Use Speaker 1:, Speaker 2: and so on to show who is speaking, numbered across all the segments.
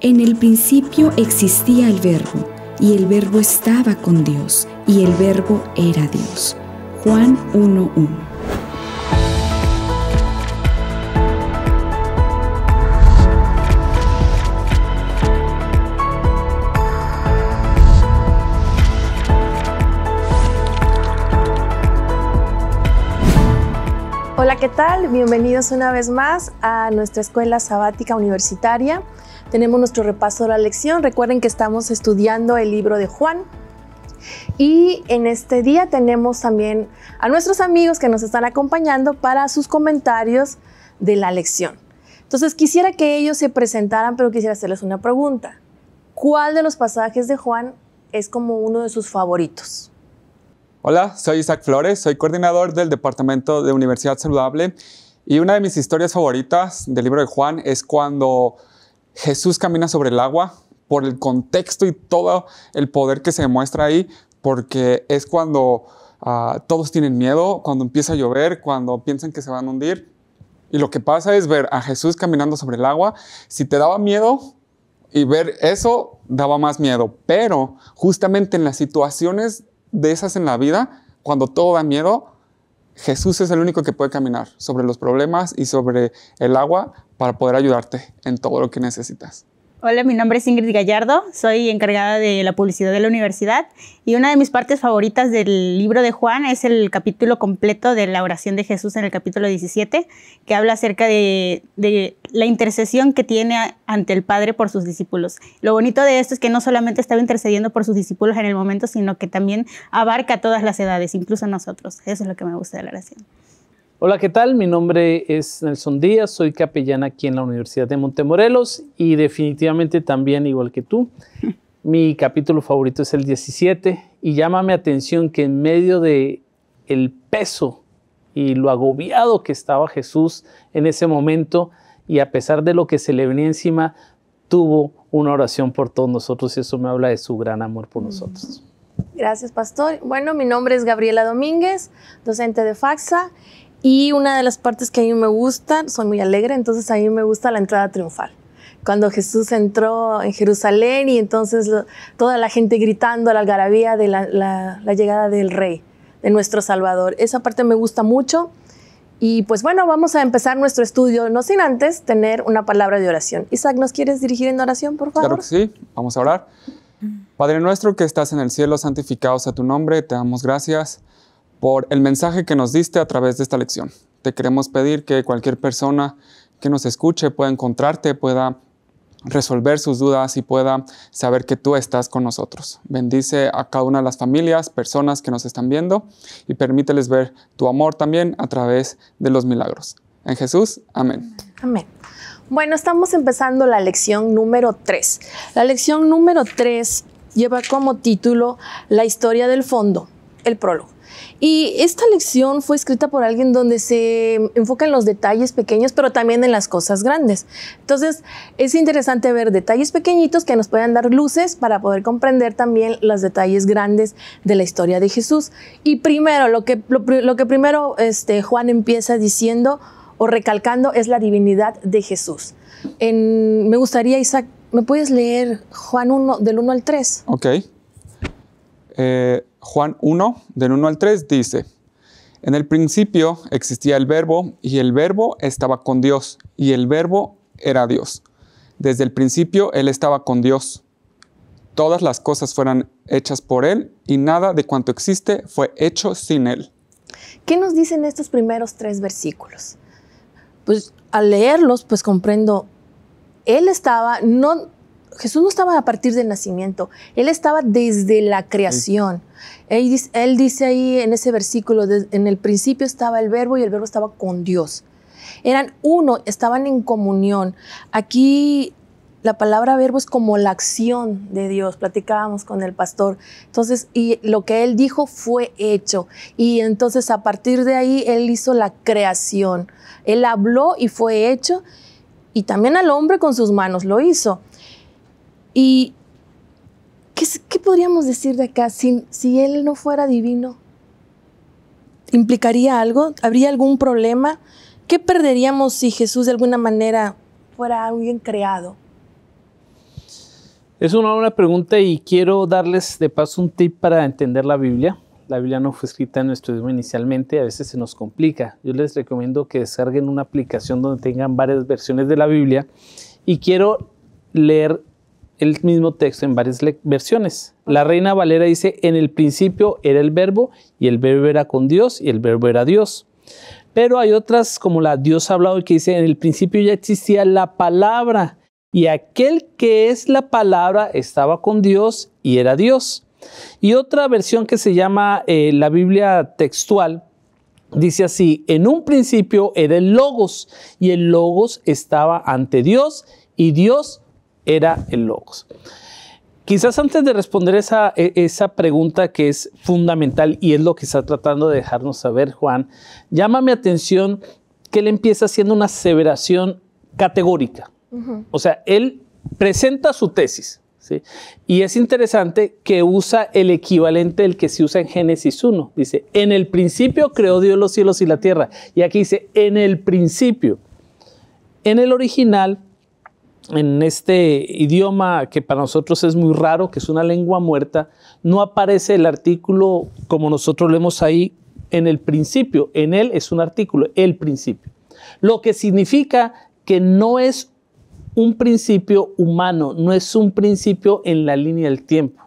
Speaker 1: En el principio existía el verbo, y el verbo estaba con Dios, y el verbo era Dios. Juan 1.1.
Speaker 2: Hola, ¿qué tal? Bienvenidos una vez más a nuestra escuela sabática universitaria tenemos nuestro repaso de la lección. Recuerden que estamos estudiando el libro de Juan. Y en este día tenemos también a nuestros amigos que nos están acompañando para sus comentarios de la lección. Entonces quisiera que ellos se presentaran, pero quisiera hacerles una pregunta. ¿Cuál de los pasajes de Juan es como uno de sus favoritos?
Speaker 3: Hola, soy Isaac Flores, soy coordinador del Departamento de Universidad Saludable y una de mis historias favoritas del libro de Juan es cuando Jesús camina sobre el agua por el contexto y todo el poder que se demuestra ahí, porque es cuando ah, todos tienen miedo, cuando empieza a llover, cuando piensan que se van a hundir. Y lo que pasa es ver a Jesús caminando sobre el agua. Si te daba miedo y ver eso, daba más miedo. Pero justamente en las situaciones de esas en la vida, cuando todo da miedo, Jesús es el único que puede caminar sobre los problemas y sobre el agua para poder ayudarte en todo lo que necesitas.
Speaker 1: Hola, mi nombre es Ingrid Gallardo, soy encargada de la publicidad de la universidad y una de mis partes favoritas del libro de Juan es el capítulo completo de la oración de Jesús en el capítulo 17, que habla acerca de, la intercesión que tiene ante el Padre por sus discípulos. Lo bonito de esto es que no solamente estaba intercediendo por sus discípulos en el momento, sino que también abarca todas las edades, incluso nosotros. Eso es lo que me gusta de la oración.
Speaker 4: Hola, ¿qué tal? Mi nombre es Nelson Díaz, soy capellán aquí en la Universidad de Montemorelos y definitivamente también, igual que tú, mi capítulo favorito es el 17 y llámame atención que en medio de el peso y lo agobiado que estaba Jesús en ese momento y a pesar de lo que se le venía encima, tuvo una oración por todos nosotros y eso me habla de su gran amor por nosotros.
Speaker 2: Gracias, pastor. Bueno, mi nombre es Gabriela Domínguez, docente de FAXA y una de las partes que a mí me gusta, soy muy alegre, entonces a mí me gusta la entrada triunfal. Cuando Jesús entró en Jerusalén y entonces toda la gente gritando la algarabía de la, llegada del rey, de nuestro Salvador. Esa parte me gusta mucho. Y pues bueno, vamos a empezar nuestro estudio, no sin antes tener una palabra de oración. Isaac, ¿nos quieres dirigir en oración, por favor? Claro que
Speaker 3: sí, vamos a orar. Padre nuestro que estás en el cielo, santificado sea tu nombre, te damos gracias por el mensaje que nos diste a través de esta lección. Te queremos pedir que cualquier persona que nos escuche pueda encontrarte, pueda resolver sus dudas y pueda saber que tú estás con nosotros. Bendice a cada una de las familias, personas que nos están viendo y permíteles ver tu amor también a través de los milagros. En Jesús, amén.
Speaker 2: Amén. Bueno, estamos empezando la lección número 3. La lección número 3 lleva como título La historia del fondo, el prólogo. Y esta lección fue escrita por alguien donde se enfoca en los detalles pequeños, pero también en las cosas grandes. Entonces, es interesante ver detalles pequeñitos que nos puedan dar luces para poder comprender también los detalles grandes de la historia de Jesús. Y primero, lo que, lo, que primero este, Juan empieza diciendo o recalcando es la divinidad de Jesús. En, me gustaría, Isaac, ¿me puedes leer Juan 1, del 1 al 3?
Speaker 3: Ok. Eh, Juan 1, del 1 al 3, dice, en el principio existía el verbo y el verbo estaba con Dios y el verbo era Dios. Desde el principio Él estaba con Dios. Todas las cosas fueron hechas por Él y nada de cuanto existe fue hecho sin Él.
Speaker 2: ¿Qué nos dicen estos primeros tres versículos? Pues al leerlos, pues comprendo, Él estaba, no, Jesús no estaba a partir del nacimiento, Él estaba desde la creación. Él dice, ahí en ese versículo, en el principio estaba el verbo y el verbo estaba con Dios. Eran uno, estaban en comunión. Aquí la palabra verbo es como la acción de Dios, platicábamos con el pastor. Entonces, y lo que Él dijo fue hecho. Y entonces a partir de ahí Él hizo la creación. Él habló y fue hecho. Y también al hombre con sus manos lo hizo. ¿Y qué, podríamos decir de acá? Si, si Él no fuera divino, ¿implicaría algo? ¿Habría algún problema? ¿Qué perderíamos si Jesús de alguna manera fuera alguien creado?
Speaker 4: Es una buena pregunta y quiero darles de paso un tip para entender la Biblia. La Biblia no fue escrita en nuestro idioma inicialmente, a veces se nos complica. Yo les recomiendo que descarguen una aplicación donde tengan varias versiones de la Biblia y quiero leer el mismo texto en varias versiones. La Reina Valera dice, en el principio era el verbo y el verbo era con Dios y el verbo era Dios. Pero hay otras como la Dios ha hablado que dice, en el principio ya existía la palabra y aquel que es la palabra estaba con Dios y era Dios. Y otra versión que se llama eh, la Biblia textual, Dice así, en un principio era el logos y el logos estaba ante Dios y Dios era el logos. Quizás antes de responder esa, e, esa pregunta que es fundamental y es lo que está tratando de dejarnos saber Juan, llama mi atención que él empieza haciendo una aseveración categórica. O sea, él presenta su tesis. Y es interesante que usa el equivalente del que se usa en Génesis 1. Dice, en el principio creó Dios los cielos y la tierra. Y aquí dice, en el principio. En el original, en este idioma que para nosotros es muy raro, que es una lengua muerta, no aparece el artículo como nosotros leemos ahí en el principio. En él es un artículo, el principio. Lo que significa que no es un principio humano, no es un principio en la línea del tiempo.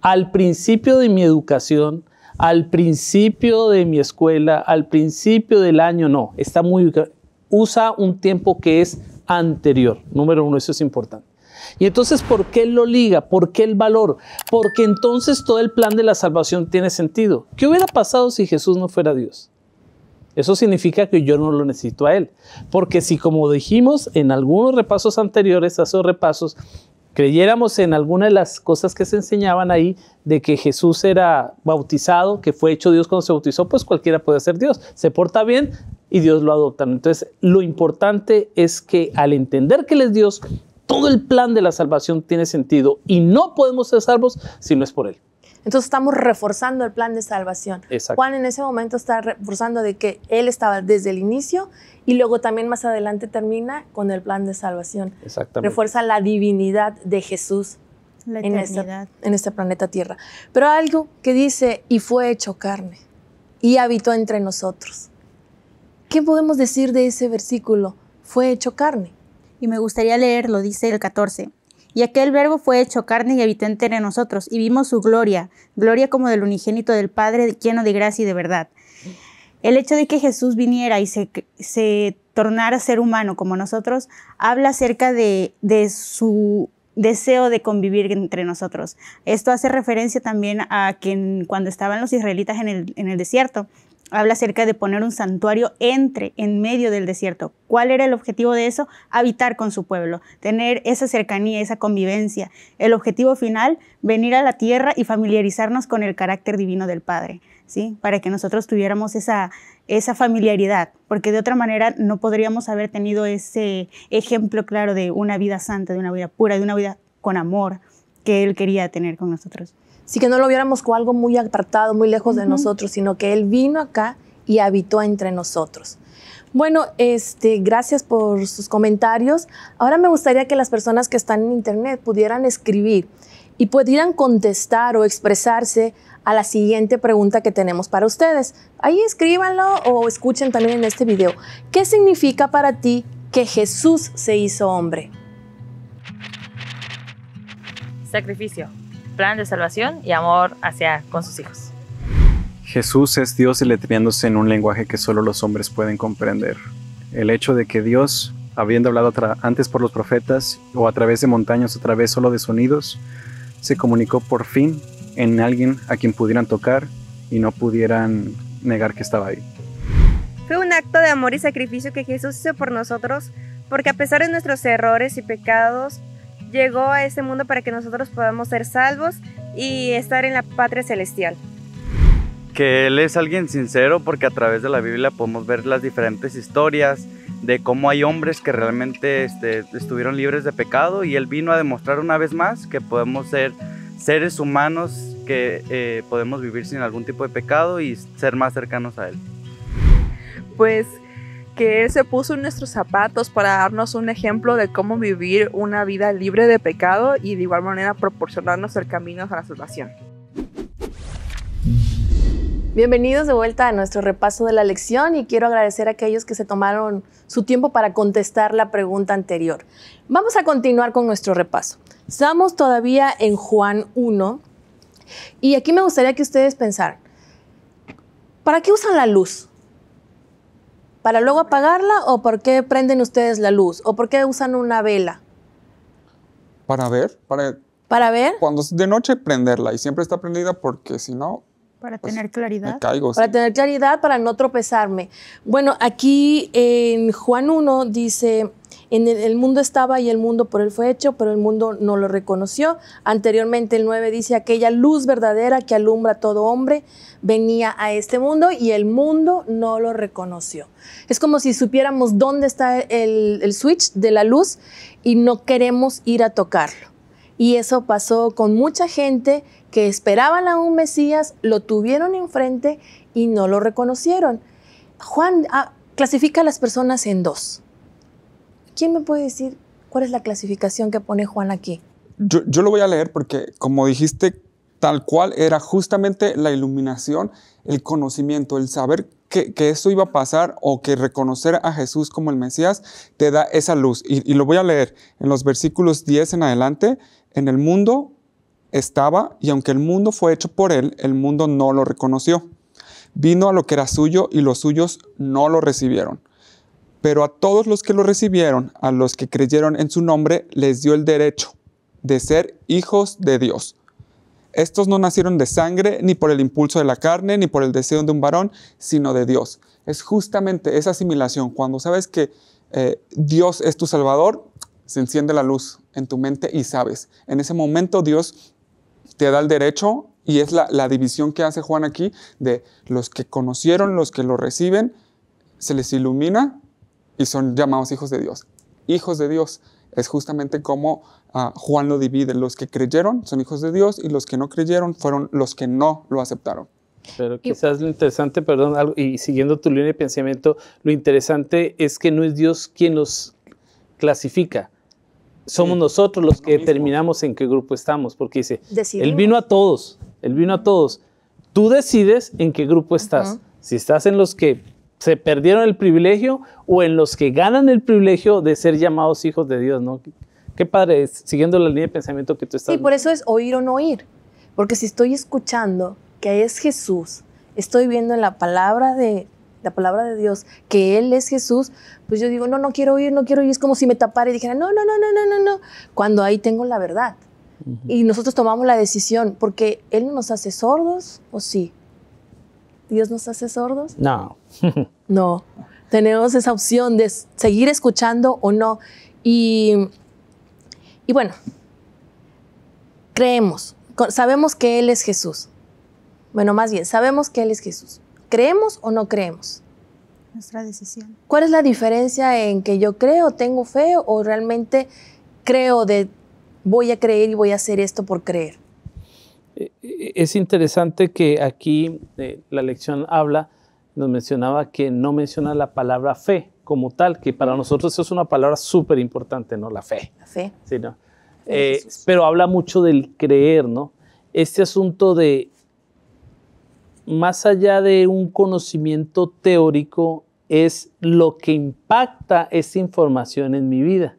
Speaker 4: Al principio de mi educación, al principio de mi escuela, al principio del año, no, está muy... Usa un tiempo que es anterior. Número uno, eso es importante. Y entonces, ¿por qué lo liga? ¿Por qué el valor? Porque entonces todo el plan de la salvación tiene sentido. ¿Qué hubiera pasado si Jesús no fuera Dios? Eso significa que yo no lo necesito a Él. Porque si, como dijimos en algunos repasos anteriores, a esos repasos, creyéramos en alguna de las cosas que se enseñaban ahí de que Jesús era bautizado, que fue hecho Dios cuando se bautizó, pues cualquiera puede ser Dios. Se porta bien, y Dios lo adopta. Entonces, lo importante es que al entender que Él es Dios, todo el plan de la salvación tiene sentido y no podemos ser salvos si no es por Él.
Speaker 2: Entonces estamos reforzando el plan de salvación. Juan en ese momento está reforzando de que él estaba desde el inicio y luego también más adelante termina con el plan de salvación. Exactamente. Refuerza la divinidad de Jesús en este, en este planeta Tierra. Pero algo que dice, y fue hecho carne y habitó entre nosotros.
Speaker 1: ¿Qué podemos decir de ese versículo? Fue hecho carne. Y me gustaría leerlo, dice el 14. Y aquel verbo fue hecho carne y habitó entre nosotros, y vimos su gloria, gloria como del unigénito del Padre, lleno de gracia y de verdad. El hecho de que Jesús viniera y se, se tornara ser humano como nosotros, habla acerca de, su deseo de convivir entre nosotros. Esto hace referencia también a que cuando estaban los israelitas en el, en el desierto, habla acerca de poner un santuario entre, en medio del desierto. ¿Cuál era el objetivo de eso? Habitar con su pueblo, tener esa cercanía, esa convivencia. El objetivo final, venir a la tierra y familiarizarnos con el carácter divino del Padre, ¿sí? Para que nosotros tuviéramos esa, esa familiaridad, porque de otra manera no podríamos haber tenido ese ejemplo claro de una vida santa, de una vida pura, de una vida con amor que Él quería tener con nosotros. Así que no lo viéramos como
Speaker 2: algo muy apartado, muy lejos de nosotros, sino que Él vino acá y habitó entre nosotros. Bueno, este, gracias por sus comentarios. Ahora me gustaría que las personas que están en Internet pudieran escribir y pudieran contestar o expresarse a la siguiente pregunta que tenemos para ustedes. Ahí escríbanlo o escuchen también en este video. ¿Qué significa para ti que Jesús se hizo hombre?
Speaker 1: Sacrificio plan de salvación y amor hacia con sus hijos.
Speaker 5: Jesús es Dios deletreándose en un lenguaje que solo los hombres pueden comprender. El hecho de que Dios, habiendo hablado antes por los profetas o a través de montañas, a través solo de sonidos, se comunicó por fin en alguien a quien pudieran tocar y no pudieran negar que estaba ahí.
Speaker 1: Fue un acto de amor y sacrificio que Jesús hizo por nosotros, porque a pesar de nuestros errores y pecados, llegó a este mundo para que nosotros podamos ser salvos y estar en la patria celestial. Que Él es alguien sincero porque a través de la Biblia podemos ver las diferentes historias de cómo hay hombres que realmente este, estuvieron libres de pecado y Él vino a demostrar una vez más que podemos ser seres humanos que eh, podemos vivir sin algún tipo de pecado y ser más cercanos a Él. Pues
Speaker 2: que se puso en nuestros zapatos para darnos un ejemplo de cómo vivir una
Speaker 1: vida libre de pecado y de igual manera proporcionarnos el camino a la salvación.
Speaker 2: Bienvenidos de vuelta a nuestro repaso de la lección y quiero agradecer a aquellos que se tomaron su tiempo para contestar la pregunta anterior. Vamos a continuar con nuestro repaso. Estamos todavía en Juan 1 y aquí me gustaría que ustedes pensaran, ¿para qué usan la luz? ¿Para luego apagarla o por qué prenden ustedes la luz? ¿O por qué usan una vela?
Speaker 3: Para ver, para... ver? Cuando es de noche, prenderla. Y siempre está prendida porque si no...
Speaker 2: Para pues, tener claridad. para tener claridad, para no tropezarme. Bueno, aquí en Juan 1 dice, el, mundo estaba y el mundo por él fue hecho, pero el mundo no lo reconoció. Anteriormente el 9 dice, aquella luz verdadera que alumbra a todo hombre venía a este mundo y el mundo no lo reconoció. Es como si supiéramos dónde está el, switch de la luz y no queremos ir a tocarlo. Y eso pasó con mucha gente que esperaban a un Mesías, lo tuvieron enfrente y no lo reconocieron. Juan ah, clasifica a las personas en dos. ¿Quién me puede decir cuál es la clasificación que pone Juan aquí?
Speaker 3: Yo, lo voy a leer porque, como dijiste, tal cual era justamente la iluminación, el conocimiento, el saber que, eso iba a pasar o que reconocer a Jesús como el Mesías te da esa luz. Y, y, lo voy a leer en los versículos 10 en adelante. En el mundo estaba y aunque el mundo fue hecho por él, el mundo no lo reconoció. Vino a lo que era suyo y los suyos no lo recibieron. Pero a todos los que lo recibieron, a los que creyeron en su nombre, les dio el derecho de ser hijos de Dios. Estos no nacieron de sangre, ni por el impulso de la carne, ni por el deseo de un varón, sino de Dios. Es justamente esa asimilación. Cuando sabes que eh, Dios es tu Salvador, se enciende la luz en tu mente y sabes. En ese momento Dios te da el derecho y es la, la división que hace Juan aquí de los que conocieron, los que lo reciben, se les ilumina y son llamados hijos de Dios. Hijos de Dios es justamente como ah, Juan lo divide. Los que creyeron son hijos de Dios y los que no creyeron fueron los que no lo
Speaker 4: aceptaron. Pero quizás lo interesante, perdón, y siguiendo tu línea de pensamiento, lo interesante es que no es Dios quien los clasifica. Somos nosotros los que determinamos en qué grupo estamos, porque dice, Él vino a todos, Él vino a todos. Tú decides en qué grupo estás. Si estás en los que se perdieron el privilegio o en los que ganan el privilegio de ser llamados hijos de Dios, ¿no? Qué padre, siguiendo la línea de pensamiento que tú estás. Sí, por eso
Speaker 2: es oír o no oír. Porque si estoy escuchando que es Jesús, estoy viendo en la palabra de la palabra de Dios que él es Jesús, pues yo digo, "No, no quiero oír, no quiero oír." Es como si me tapara y dijera, "No, no, no, no, no, no, no." Cuando ahí tengo la verdad. Y nosotros tomamos la decisión porque él nos hace sordos o sí. Dios nos hace sordos?
Speaker 4: No.
Speaker 2: No, tenemos esa opción de seguir escuchando o no. Y, y bueno, creemos, sabemos que Él es Jesús. Bueno, más bien, sabemos que Él es Jesús. ¿Creemos o no creemos?
Speaker 1: Nuestra decisión.
Speaker 2: ¿Cuál es la diferencia en que yo creo, tengo fe o realmente creo de voy a creer y voy a hacer esto por creer?
Speaker 4: Eh, eh, es interesante que aquí eh, la lección habla nos mencionaba que no menciona la palabra fe como tal, que para nosotros es una palabra súper importante, ¿no? La fe. La Sí, eh, pero habla mucho del creer, ¿no? Este asunto de, más allá de un conocimiento teórico, es lo que impacta esa información en mi vida.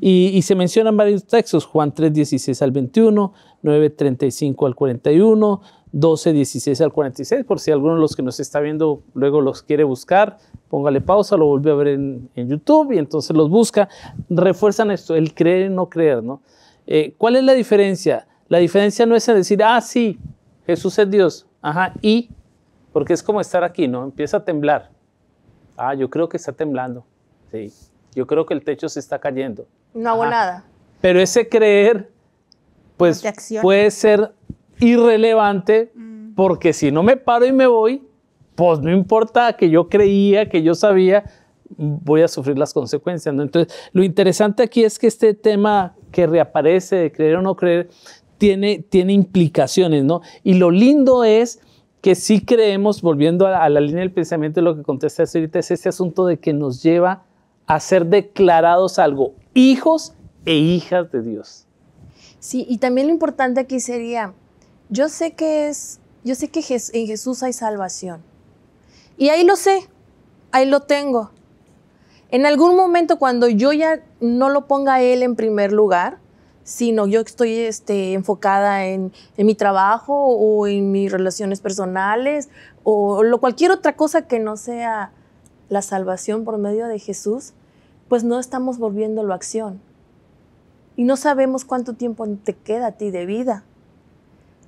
Speaker 4: Y, y, se mencionan varios textos, Juan 3, 16 al 21, 9, 35 al 41, 12, 16 al 46, por si alguno de los que nos está viendo luego los quiere buscar, póngale pausa, lo vuelve a ver en, YouTube y entonces los busca. Refuerzan esto, el creer y no creer, ¿no? Eh, ¿Cuál es la diferencia? La diferencia no es en decir, ah, sí, Jesús es Dios, ajá, y, porque es como estar aquí, ¿no? Empieza a temblar. Ah, yo creo que está temblando, sí. Yo creo que el techo se está cayendo.
Speaker 2: No hago nada.
Speaker 4: Pero ese creer, pues puede ser irrelevante, mm. porque si no me paro y me voy, pues no importa que yo creía, que yo sabía, voy a sufrir las consecuencias. ¿no? Entonces, lo interesante aquí es que este tema que reaparece de creer o no creer tiene, tiene implicaciones, ¿no? Y lo lindo es que si creemos, volviendo a la, línea del pensamiento, lo que contesté ahorita es este asunto de que nos lleva a ser declarados algo, hijos e hijas de Dios.
Speaker 2: Sí, y también lo importante aquí sería yo sé que es, yo sé que en Jesús hay salvación. Y ahí lo sé, ahí lo tengo. En algún momento cuando yo ya no lo ponga a Él en primer lugar, sino yo estoy este, enfocada en, mi trabajo o en mis relaciones personales o lo, cualquier otra cosa que no sea la salvación por medio de Jesús, pues no estamos volviéndolo a acción. Y no sabemos cuánto tiempo te queda a ti de vida.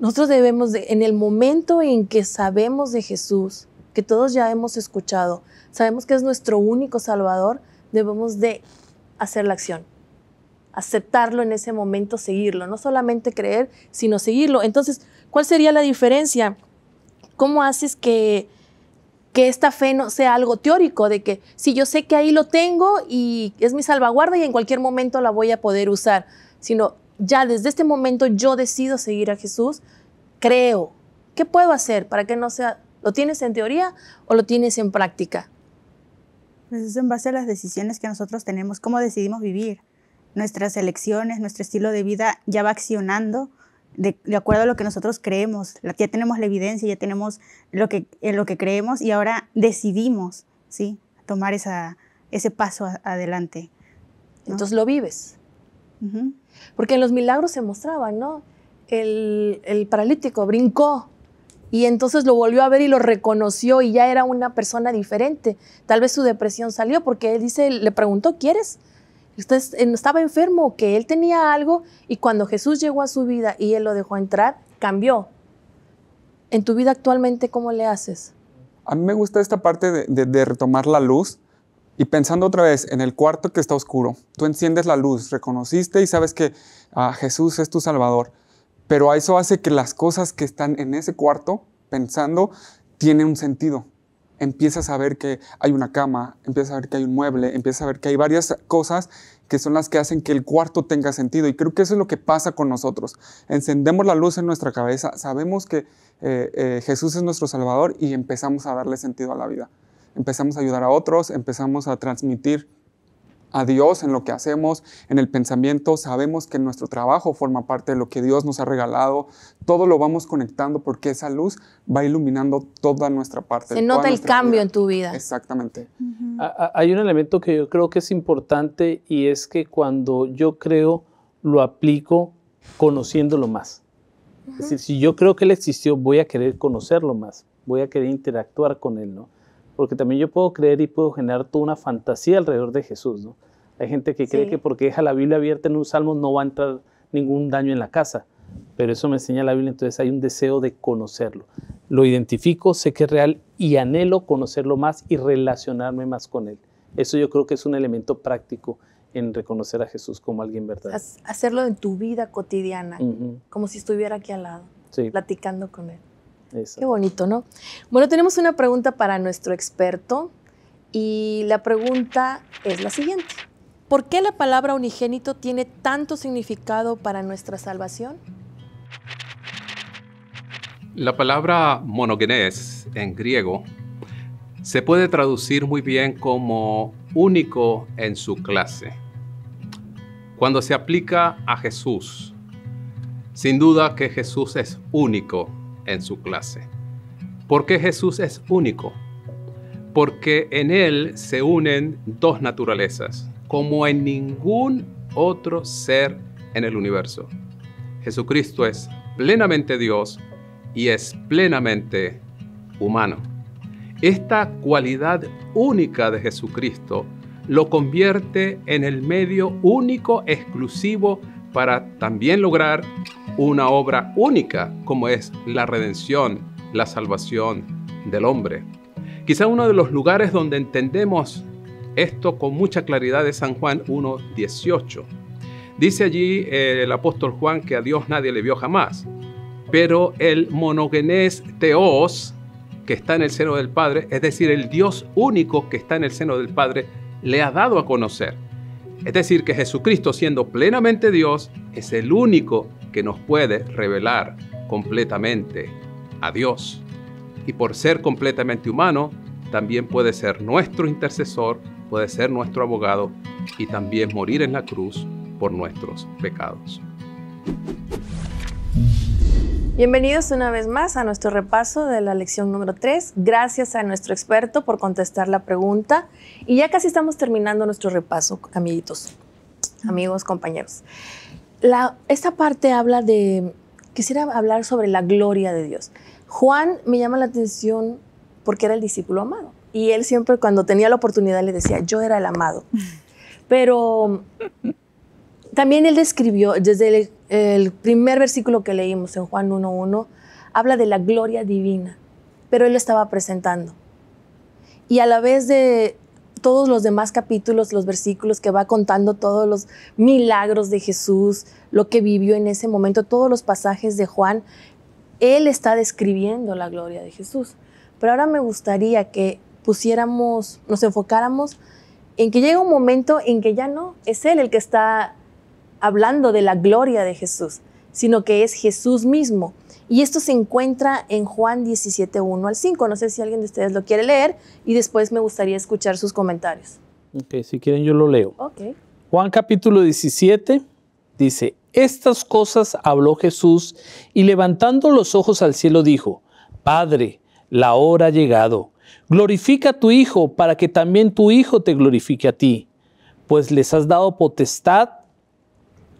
Speaker 2: Nosotros debemos, en el momento en que sabemos de Jesús, que todos ya hemos escuchado, sabemos que es nuestro único Salvador, debemos de hacer la acción, aceptarlo en ese momento, seguirlo, no solamente creer, sino seguirlo. Entonces, ¿cuál sería la diferencia? ¿Cómo haces que, que esta fe no sea algo teórico, de que si yo sé que ahí lo tengo y es mi salvaguarda y en cualquier momento la voy a poder usar, sino ya desde este momento yo decido seguir a Jesús, creo. ¿Qué puedo hacer para que no sea, lo tienes en teoría o lo tienes en práctica?
Speaker 1: Pues es en base a las decisiones que nosotros tenemos, cómo decidimos vivir. Nuestras elecciones, nuestro estilo de vida ya va accionando de, acuerdo a lo que nosotros creemos. Ya tenemos la evidencia, ya tenemos lo que, lo que creemos y ahora decidimos, ¿sí? Tomar ese paso adelante. Entonces lo vives.
Speaker 2: Porque en los milagros se mostraban, ¿no? El, paralítico brincó y entonces lo volvió a ver y lo reconoció y ya era una persona diferente. Tal vez su depresión salió porque él dice, le preguntó, ¿quieres? estaba enfermo, que él tenía algo y cuando Jesús llegó a su vida y él lo dejó entrar, cambió. En tu vida actualmente, ¿cómo le haces?
Speaker 3: A mí me gusta esta parte de retomar la luz y pensando otra vez en el cuarto que está oscuro, tú enciendes la luz, reconociste y sabes que ah, Jesús es tu Salvador, pero a eso hace que las cosas que están en ese cuarto pensando tienen un sentido. Empiezas a ver que hay una cama, empiezas a ver que hay un mueble, empiezas a ver que hay varias cosas que son las que hacen que el cuarto tenga sentido. Y creo que eso es lo que pasa con nosotros. Encendemos la luz en nuestra cabeza, sabemos que eh, eh, Jesús es nuestro Salvador y empezamos a darle sentido a la vida empezamos a ayudar a otros, empezamos a transmitir a Dios en lo que hacemos, en el pensamiento, sabemos que nuestro trabajo forma parte de lo que Dios nos ha regalado, todo lo vamos conectando porque
Speaker 4: esa luz va iluminando toda nuestra parte. Se nota el cambio en tu vida. Exactamente. Hay un elemento que yo creo que es importante y es que cuando yo creo, lo aplico conociéndolo más. Es decir, si yo creo que él existió, voy a querer conocerlo más, voy a querer interactuar con él, ¿no? porque también yo puedo creer y puedo generar toda una fantasía alrededor de Jesús, ¿no? Hay gente que cree que porque deja la Biblia abierta en un salmo no va a entrar ningún daño en la casa, pero eso me enseña la Biblia, entonces hay un deseo de conocerlo. Lo identifico, sé que es real y anhelo conocerlo más y relacionarme más con él. Eso yo creo que es un elemento práctico en reconocer a Jesús como alguien verdadero.
Speaker 2: Hacerlo en tu vida cotidiana, como si estuviera aquí al lado, platicando con él. Qué bonito, ¿no? Bueno, tenemos una pregunta para nuestro experto y la pregunta es la siguiente. ¿Por qué la palabra unigénito tiene tanto significado para nuestra salvación?
Speaker 5: La palabra monogenés en griego se puede traducir muy bien como único en su clase. Cuando se aplica a Jesús, sin duda que Jesús es único en su clase. Porque Jesús es único? Porque en Él se unen dos naturalezas, como en ningún otro ser en el universo. Jesucristo es plenamente Dios y es plenamente humano. Esta cualidad única de Jesucristo lo convierte en el medio único exclusivo para también lograr una obra única como es la redención, la salvación del hombre. Quizá uno de los lugares donde entendemos esto con mucha claridad es San Juan 1.18. Dice allí eh, el apóstol Juan que a Dios nadie le vio jamás, pero el monogenés teos que está en el seno del Padre, es decir, el Dios único que está en el seno del Padre, le ha dado a conocer. Es decir, que Jesucristo siendo plenamente Dios es el único que nos puede revelar completamente a Dios. Y por ser completamente humano, también puede ser nuestro intercesor, puede ser nuestro abogado y también morir en la cruz por nuestros pecados.
Speaker 2: Bienvenidos una vez más a nuestro repaso de la lección número 3. Gracias a nuestro experto por contestar la pregunta. Y ya casi estamos terminando nuestro repaso, amiguitos, amigos, compañeros. esta parte habla de, quisiera hablar sobre la gloria de Dios. Juan me llama la atención porque era el discípulo amado. Y él siempre cuando tenía la oportunidad le decía, yo era el amado. Pero también él describió, desde el, primer versículo que leímos en Juan 1.1, habla de la gloria divina, pero él lo estaba presentando. Y a la vez de todos los demás capítulos, los versículos que va contando todos los milagros de Jesús, lo que vivió en ese momento, todos los pasajes de Juan, él está describiendo la gloria de Jesús. Pero ahora me gustaría que pusiéramos, nos enfocáramos en que llega un momento en que ya no es él el que está hablando de la gloria de Jesús, sino que es Jesús mismo. Y esto se encuentra en Juan 17, 1 al 5. No sé si alguien de ustedes lo quiere leer y después me gustaría escuchar sus comentarios.
Speaker 4: Ok, si quieren yo lo leo. Okay. Juan capítulo 17 dice, estas cosas habló Jesús y levantando los ojos al cielo dijo, Padre, la hora ha llegado. Glorifica a tu Hijo para que también tu Hijo te glorifique a ti, pues les has dado potestad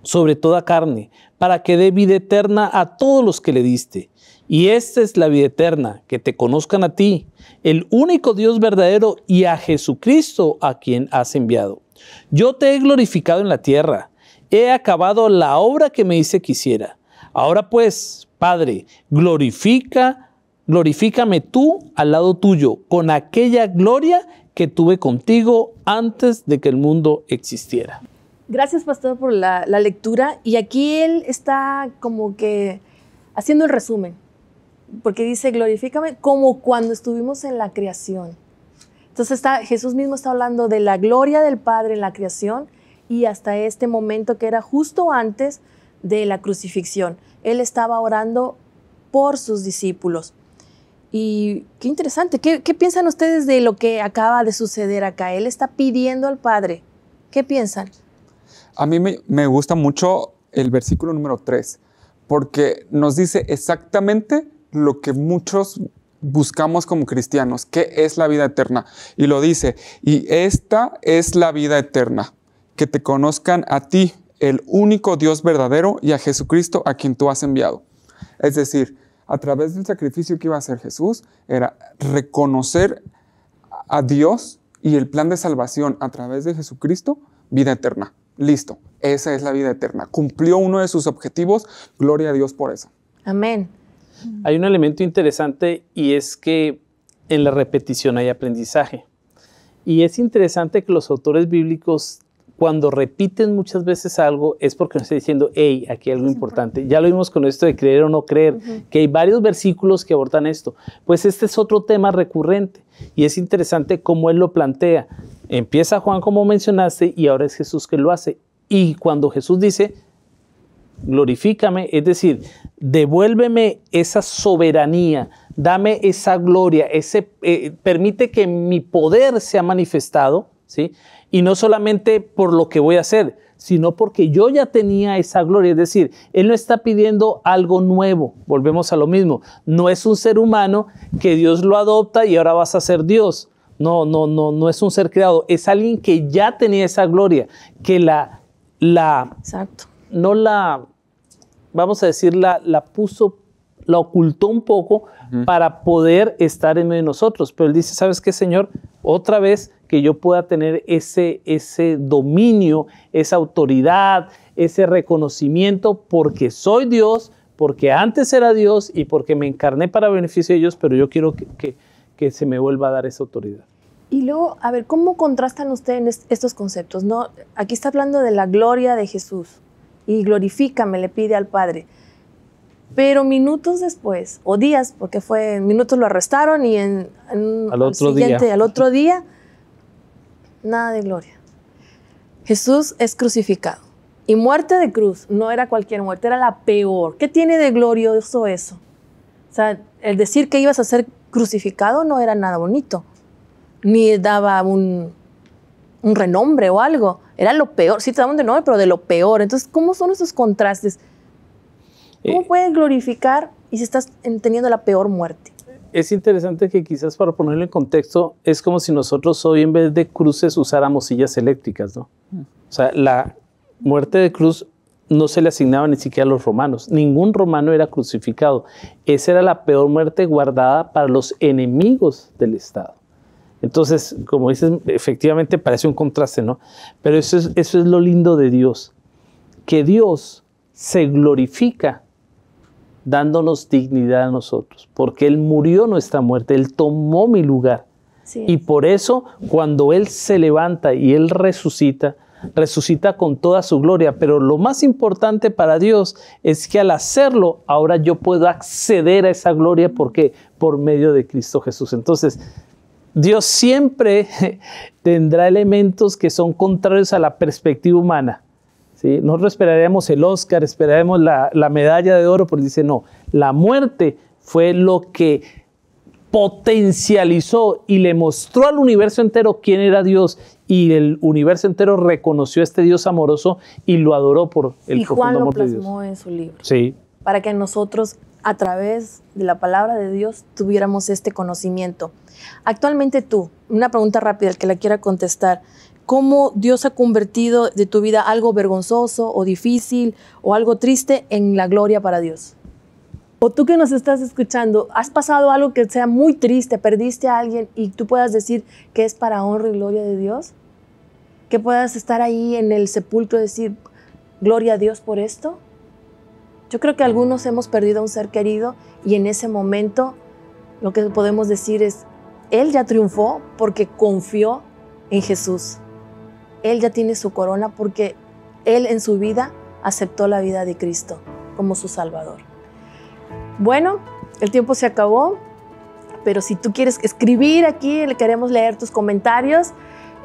Speaker 4: sobre toda carne, para que dé vida eterna a todos los que le diste. Y esta es la vida eterna, que te conozcan a ti, el único Dios verdadero y a Jesucristo a quien has enviado. Yo te he glorificado en la tierra, he acabado la obra que me hice quisiera. Ahora pues, Padre, glorifica, glorifícame tú al lado tuyo, con aquella gloria que tuve contigo antes de que el mundo existiera.
Speaker 2: Gracias, pastor, por la, lectura. Y aquí él está como que haciendo el resumen, porque dice, glorifícame como cuando estuvimos en la creación. Entonces está, Jesús mismo está hablando de la gloria del Padre en la creación y hasta este momento que era justo antes de la crucifixión. Él estaba orando por sus discípulos. Y qué interesante, qué piensan ustedes de lo que acaba de suceder acá? Él está pidiendo al Padre. ¿Qué piensan?
Speaker 3: A mí me, gusta mucho el versículo número 3, porque nos dice exactamente lo que muchos buscamos como cristianos, que es la vida eterna. Y lo dice, y esta es la vida eterna, que te conozcan a ti, el único Dios verdadero, y a Jesucristo a quien tú has enviado. Es decir, a través del sacrificio que iba a hacer Jesús, era reconocer a Dios y el plan de salvación a través de Jesucristo, vida eterna. Listo, esa es la vida eterna.
Speaker 4: Cumplió uno de sus objetivos, gloria a Dios por eso. Amén. Hay un elemento interesante y es que en la repetición hay aprendizaje. Y es interesante que los autores bíblicos, cuando repiten muchas veces algo, es porque nos está diciendo, hey, aquí hay algo importante. Ya lo vimos con esto de creer o no creer, que hay varios versículos que abordan esto. Pues este es otro tema recurrente y es interesante cómo él lo plantea. Empieza Juan como mencionaste y ahora es Jesús que lo hace. Y cuando Jesús dice, glorifícame, es decir, devuélveme esa soberanía, dame esa gloria, ese, eh, permite que mi poder sea manifestado, ¿sí? Y no solamente por lo que voy a hacer, sino porque yo ya tenía esa gloria. Es decir, Él no está pidiendo algo nuevo. Volvemos a lo mismo. No es un ser humano que Dios lo adopta y ahora vas a ser Dios. No, no, no, no es un ser creado, es alguien que ya tenía esa gloria, que la, la, no la, vamos a decir, la, la puso, la ocultó un poco para poder estar en medio de nosotros. Pero él dice, ¿sabes qué, Señor? Otra vez que yo pueda tener ese, ese dominio, esa autoridad, ese reconocimiento, porque soy Dios, porque antes era Dios y porque me encarné para beneficio de ellos, pero yo quiero que que se me vuelva a dar esa autoridad.
Speaker 2: Y luego, a ver, ¿cómo contrastan ustedes estos conceptos? No, aquí está hablando de la gloria de Jesús y glorifícame, le pide al Padre. Pero minutos después, o días, porque fue en minutos lo arrestaron y en, al, otro día. al otro día, nada de gloria. Jesús es crucificado. Y muerte de cruz no era cualquier muerte, era la peor. ¿Qué tiene de glorioso eso? O sea, el decir que ibas a ser crucificado no era nada bonito, ni daba un, renombre o algo. Era lo peor, sí te de nombre, pero de lo peor. Entonces, ¿cómo son esos contrastes? ¿Cómo eh. pueden glorificar y si estás teniendo la peor muerte?
Speaker 4: Es interesante que quizás para ponerlo en contexto, es como si nosotros hoy en vez de cruces usáramos sillas eléctricas, ¿no? Mm. O sea, la muerte de cruz no se le asignaba ni siquiera a los romanos. Ningún romano era crucificado. Esa era la peor muerte guardada para los enemigos del Estado. Entonces, como dices, efectivamente parece un contraste, ¿no? Pero eso es, eso es lo lindo de Dios, que Dios se glorifica dándonos dignidad a nosotros, porque Él murió nuestra muerte, Él tomó mi lugar. Y por eso cuando Él se levanta y Él resucita, resucita con toda su gloria, pero lo más importante para Dios es que al hacerlo, ahora yo puedo acceder a esa gloria, porque Por medio de Cristo Jesús. Entonces, Dios siempre tendrá elementos que son contrarios a la perspectiva humana. ¿sí? Nosotros esperaremos el Oscar, esperaremos la, la medalla de oro, porque dice, no, la muerte fue lo que potencializó y le mostró al universo entero quién era Dios y el universo entero reconoció a este Dios amoroso y lo adoró por el y Juan lo plasmó en su libro. Sí.
Speaker 2: Para que nosotros a través de la palabra de Dios tuviéramos este conocimiento. Actualmente tú, una pregunta rápida que la quiera contestar, ¿cómo Dios ha convertido de tu vida algo vergonzoso o difícil o algo triste en la gloria para Dios? o tú que nos estás escuchando, has pasado algo que sea muy triste, perdiste a alguien y tú puedas decir que es para honra y gloria de Dios, que puedas estar ahí en el sepulcro y decir, gloria a Dios por esto. Yo creo que algunos hemos perdido a un ser querido y en ese momento lo que podemos decir es, Él ya triunfó porque confió en Jesús. Él ya tiene su corona porque Él en su vida aceptó la vida de Cristo como su Salvador. Bueno, el tiempo se acabó, pero si tú quieres escribir aquí, le queremos leer tus comentarios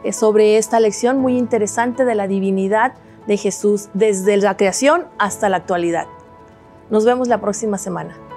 Speaker 2: eh, sobre esta lección muy interesante de la divinidad de Jesús desde la creación hasta la actualidad. Nos vemos la próxima semana.